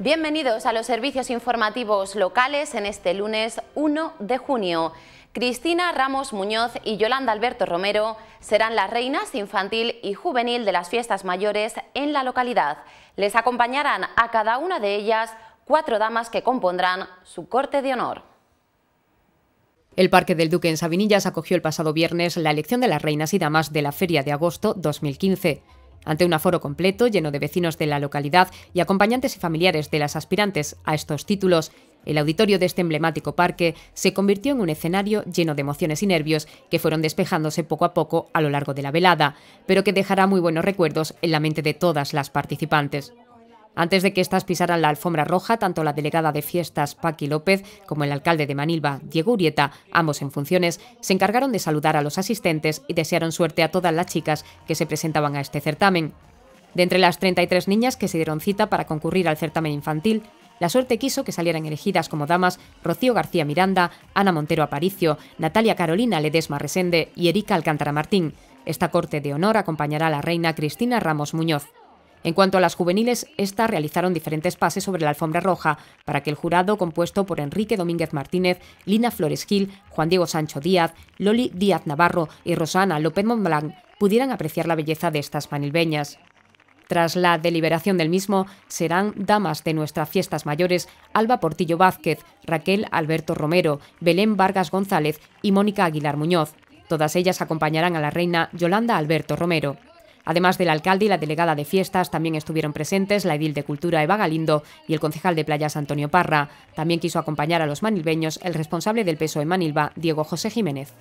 Bienvenidos a los servicios informativos locales en este lunes 1 de junio. Cristina Ramos Muñoz y Yolanda Alberto Romero serán las reinas infantil y juvenil de las fiestas mayores en la localidad. Les acompañarán a cada una de ellas cuatro damas que compondrán su corte de honor. El Parque del Duque en Sabinillas acogió el pasado viernes la elección de las reinas y damas de la Feria de Agosto 2015. Ante un aforo completo, lleno de vecinos de la localidad y acompañantes y familiares de las aspirantes a estos títulos, el auditorio de este emblemático parque se convirtió en un escenario lleno de emociones y nervios que fueron despejándose poco a poco a lo largo de la velada, pero que dejará muy buenos recuerdos en la mente de todas las participantes. Antes de que estas pisaran la alfombra roja, tanto la delegada de fiestas Paqui López como el alcalde de Manilva, Diego Urieta, ambos en funciones, se encargaron de saludar a los asistentes y desearon suerte a todas las chicas que se presentaban a este certamen. De entre las 33 niñas que se dieron cita para concurrir al certamen infantil, la suerte quiso que salieran elegidas como damas Rocío García Miranda, Ana Montero Aparicio, Natalia Carolina Ledesma Resende y Erika Alcántara Martín. Esta corte de honor acompañará a la reina Cristina Ramos Muñoz. En cuanto a las juveniles, estas realizaron diferentes pases sobre la alfombra roja para que el jurado, compuesto por Enrique Domínguez Martínez, Lina Flores Gil, Juan Diego Sancho Díaz, Loli Díaz Navarro y Rosana López Montblanc, pudieran apreciar la belleza de estas manilbeñas. Tras la deliberación del mismo, serán damas de nuestras fiestas mayores Alba Portillo Vázquez, Raquel Alberto Romero, Belén Vargas González y Mónica Aguilar Muñoz. Todas ellas acompañarán a la reina Yolanda Alberto Romero. Además del alcalde y la delegada de fiestas, también estuvieron presentes la edil de Cultura Eva Galindo y el concejal de playas Antonio Parra. También quiso acompañar a los manilbeños el responsable del peso en Manilva, Diego José Jiménez.